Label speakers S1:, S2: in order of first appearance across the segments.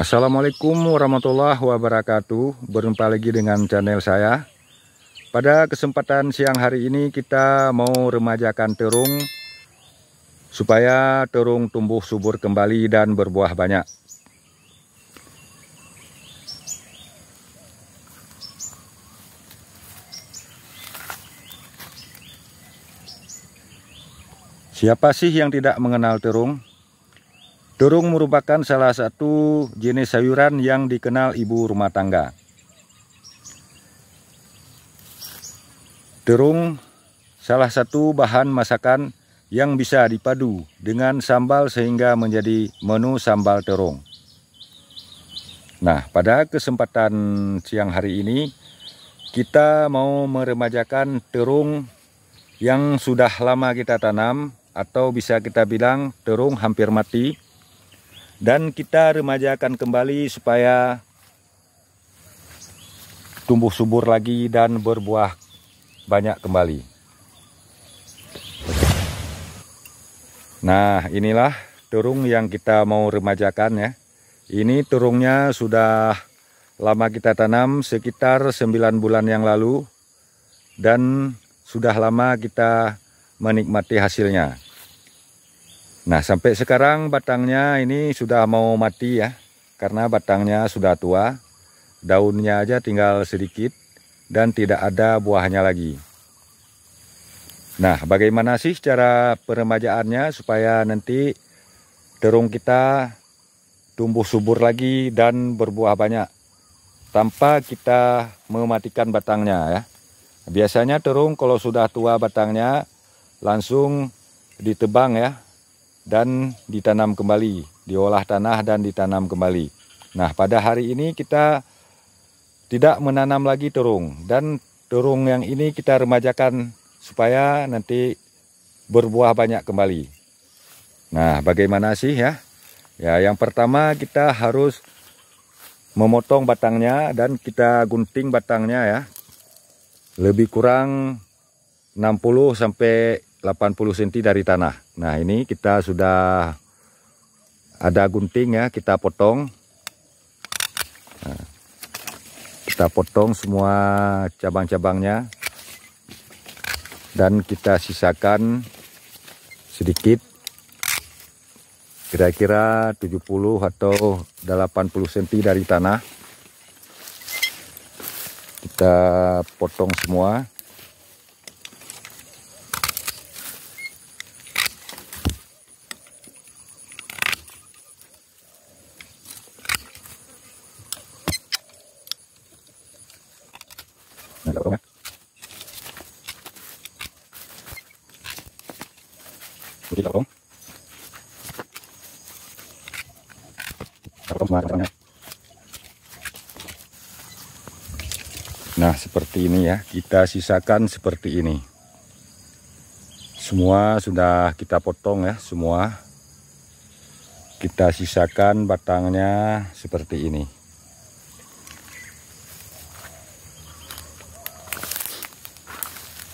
S1: Assalamualaikum warahmatullahi wabarakatuh Berjumpa lagi dengan channel saya Pada kesempatan siang hari ini kita mau remajakan terung Supaya terung tumbuh subur kembali dan berbuah banyak Siapa sih yang tidak mengenal terung? Terung merupakan salah satu jenis sayuran yang dikenal ibu rumah tangga. Terung salah satu bahan masakan yang bisa dipadu dengan sambal sehingga menjadi menu sambal terung. Nah, pada kesempatan siang hari ini kita mau meremajakan terung yang sudah lama kita tanam atau bisa kita bilang terung hampir mati dan kita remajakan kembali supaya tumbuh subur lagi dan berbuah banyak kembali. Nah inilah turung yang kita mau remajakan ya. Ini turungnya sudah lama kita tanam sekitar 9 bulan yang lalu dan sudah lama kita menikmati hasilnya. Nah sampai sekarang batangnya ini sudah mau mati ya karena batangnya sudah tua daunnya aja tinggal sedikit dan tidak ada buahnya lagi. Nah bagaimana sih cara peremajaannya supaya nanti terung kita tumbuh subur lagi dan berbuah banyak tanpa kita mematikan batangnya ya. Biasanya terung kalau sudah tua batangnya langsung ditebang ya dan ditanam kembali, diolah tanah dan ditanam kembali. Nah, pada hari ini kita tidak menanam lagi terung dan terung yang ini kita remajakan supaya nanti berbuah banyak kembali. Nah, bagaimana sih ya? Ya, yang pertama kita harus memotong batangnya dan kita gunting batangnya ya. Lebih kurang 60 sampai 80 cm dari tanah. Nah ini kita sudah ada gunting ya, kita potong. Nah, kita potong semua cabang-cabangnya. Dan kita sisakan sedikit. Kira-kira 70 atau 80 cm dari tanah. Kita potong semua. nah seperti ini ya kita sisakan seperti ini semua sudah kita potong ya semua kita sisakan batangnya seperti ini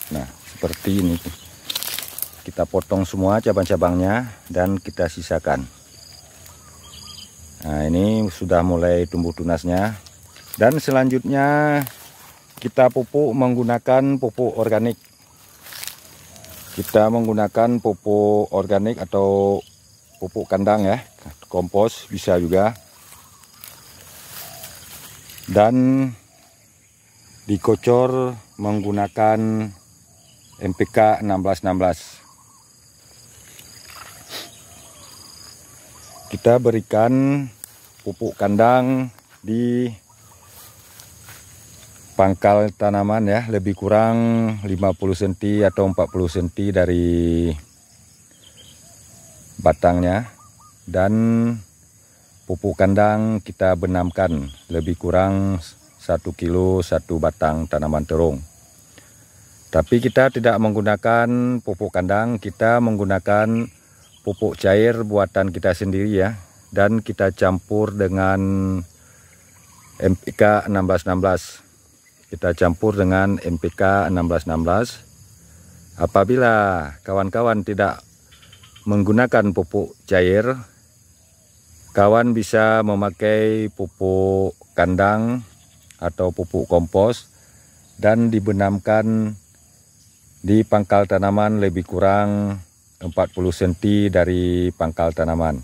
S1: nah seperti ini kita potong semua cabang-cabangnya dan kita sisakan Nah ini sudah mulai tumbuh tunasnya. Dan selanjutnya kita pupuk menggunakan pupuk organik. Kita menggunakan pupuk organik atau pupuk kandang ya, kompos bisa juga. Dan dikocor menggunakan MPK 1616. Kita berikan pupuk kandang di pangkal tanaman ya lebih kurang 50 cm atau 40 cm dari batangnya dan pupuk kandang kita benamkan lebih kurang 1 kilo satu batang tanaman terung tapi kita tidak menggunakan pupuk kandang kita menggunakan pupuk cair buatan kita sendiri ya dan kita campur dengan MPK 1616 kita campur dengan MPK 1616 apabila kawan-kawan tidak menggunakan pupuk cair kawan bisa memakai pupuk kandang atau pupuk kompos dan dibenamkan di pangkal tanaman lebih kurang 40 cm dari pangkal tanaman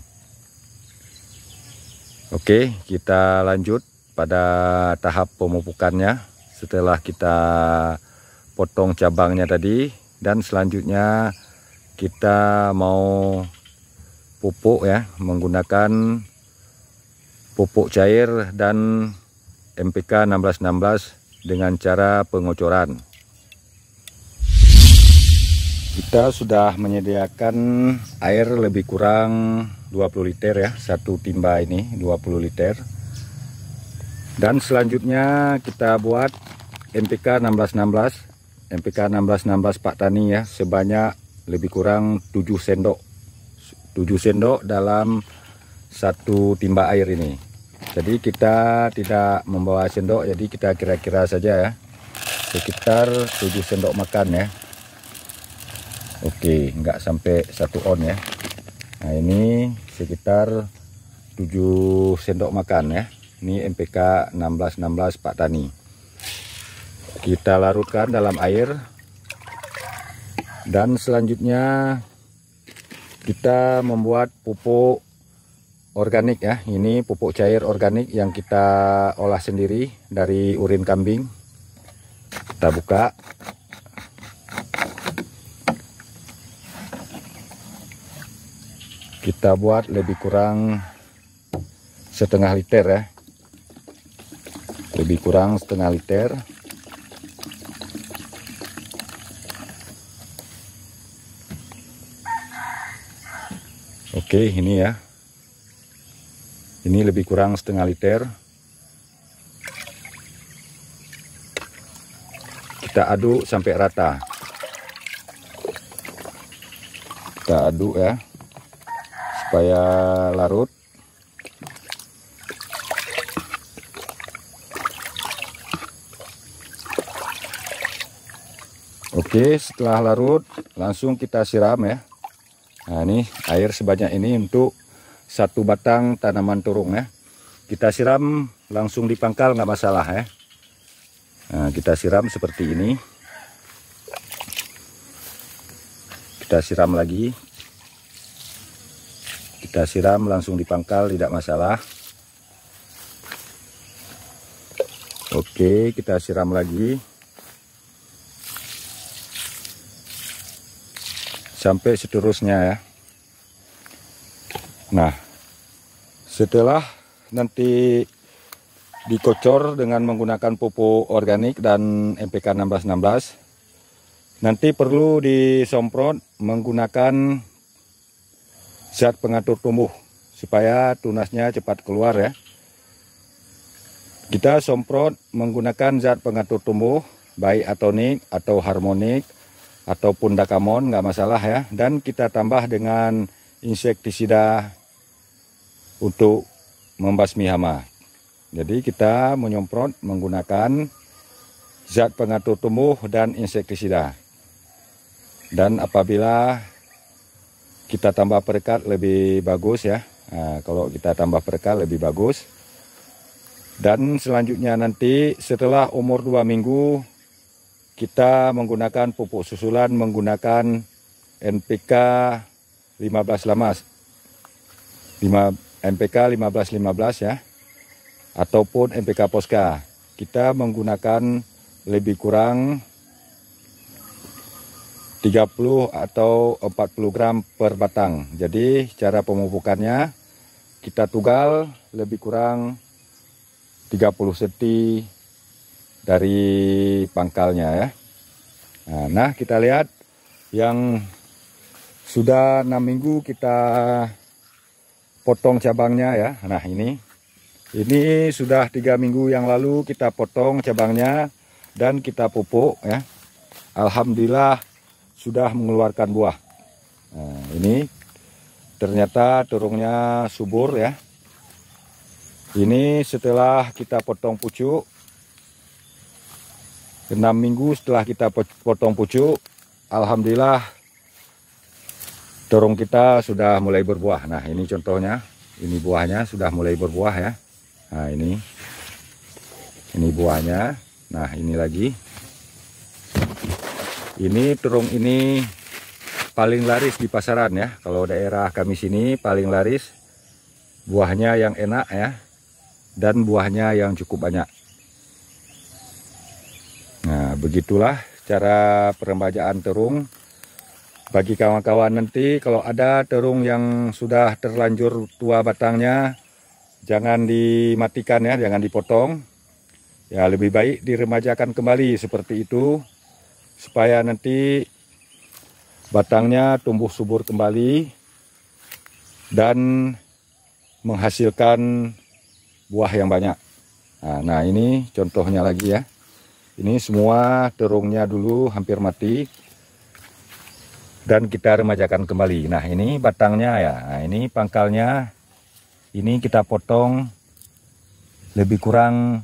S1: Oke, kita lanjut pada tahap pemupukannya setelah kita potong cabangnya tadi dan selanjutnya kita mau pupuk ya menggunakan pupuk cair dan MPK 1616 dengan cara pengocoran. Kita sudah menyediakan air lebih kurang 20 liter ya satu timba ini 20 liter dan selanjutnya kita buat MPK 1616 MPK 1616 Pak Tani ya sebanyak lebih kurang 7 sendok 7 sendok dalam satu timba air ini jadi kita tidak membawa sendok jadi kita kira-kira saja ya sekitar 7 sendok makan ya Oke nggak sampai satu on ya Nah ini sekitar 7 sendok makan ya. Ini MPK 1616 Pak Tani. Kita larutkan dalam air. Dan selanjutnya kita membuat pupuk organik ya. Ini pupuk cair organik yang kita olah sendiri dari urin kambing. Kita buka. kita buat lebih kurang setengah liter ya lebih kurang setengah liter oke ini ya ini lebih kurang setengah liter kita aduk sampai rata kita aduk ya supaya larut Oke setelah larut langsung kita siram ya Nah ini air sebanyak ini untuk satu batang tanaman turung ya kita siram langsung di pangkal nggak masalah ya nah, kita siram seperti ini kita siram lagi kita siram langsung di pangkal tidak masalah oke kita siram lagi sampai seterusnya ya nah setelah nanti dikocor dengan menggunakan pupuk organik dan MPK 1616 nanti perlu disemprot menggunakan zat pengatur tumbuh supaya tunasnya cepat keluar ya. Kita semprot menggunakan zat pengatur tumbuh baik atonik atau harmonik ataupun dakamon nggak masalah ya dan kita tambah dengan insektisida untuk membasmi hama. Jadi kita menyemprot menggunakan zat pengatur tumbuh dan insektisida. Dan apabila kita tambah perekat lebih bagus ya. Nah, kalau kita tambah perekat lebih bagus. Dan selanjutnya nanti setelah umur 2 minggu kita menggunakan pupuk susulan menggunakan NPK 15 lamas. 5 NPK 15 15 ya. Ataupun NPK Poska. Kita menggunakan lebih kurang 30 atau 40 gram per batang. Jadi cara pemupukannya kita tugal lebih kurang 30 cm dari pangkalnya ya. Nah, nah kita lihat yang sudah 6 minggu kita potong cabangnya ya. Nah ini ini sudah 3 minggu yang lalu kita potong cabangnya dan kita pupuk ya. Alhamdulillah sudah mengeluarkan buah. Nah, ini ternyata terungnya subur ya. Ini setelah kita potong pucuk, enam minggu setelah kita potong pucuk, Alhamdulillah terung kita sudah mulai berbuah. Nah ini contohnya, ini buahnya sudah mulai berbuah ya. Nah ini, ini buahnya. Nah ini lagi, ini terung ini paling laris di pasaran ya. Kalau daerah kami sini paling laris buahnya yang enak ya dan buahnya yang cukup banyak. Nah, begitulah cara peremajaan terung. Bagi kawan-kawan nanti kalau ada terung yang sudah terlanjur tua batangnya jangan dimatikan ya, jangan dipotong. Ya, lebih baik diremajakan kembali seperti itu supaya nanti batangnya tumbuh subur kembali dan menghasilkan buah yang banyak. Nah, nah ini contohnya lagi ya. Ini semua terungnya dulu hampir mati dan kita remajakan kembali. Nah ini batangnya ya, nah, ini pangkalnya. Ini kita potong lebih kurang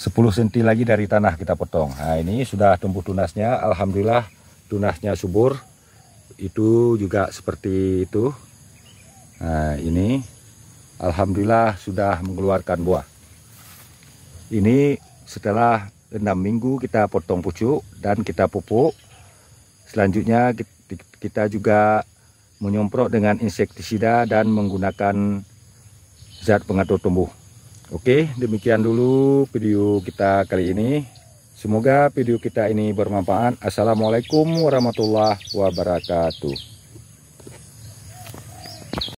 S1: 10 cm lagi dari tanah kita potong. Nah, ini sudah tumbuh tunasnya. Alhamdulillah tunasnya subur. Itu juga seperti itu. Nah, ini alhamdulillah sudah mengeluarkan buah. Ini setelah 6 minggu kita potong pucuk dan kita pupuk. Selanjutnya kita juga menyemprot dengan insektisida dan menggunakan zat pengatur tumbuh. Oke, demikian dulu video kita kali ini. Semoga video kita ini bermanfaat. Assalamualaikum warahmatullahi wabarakatuh.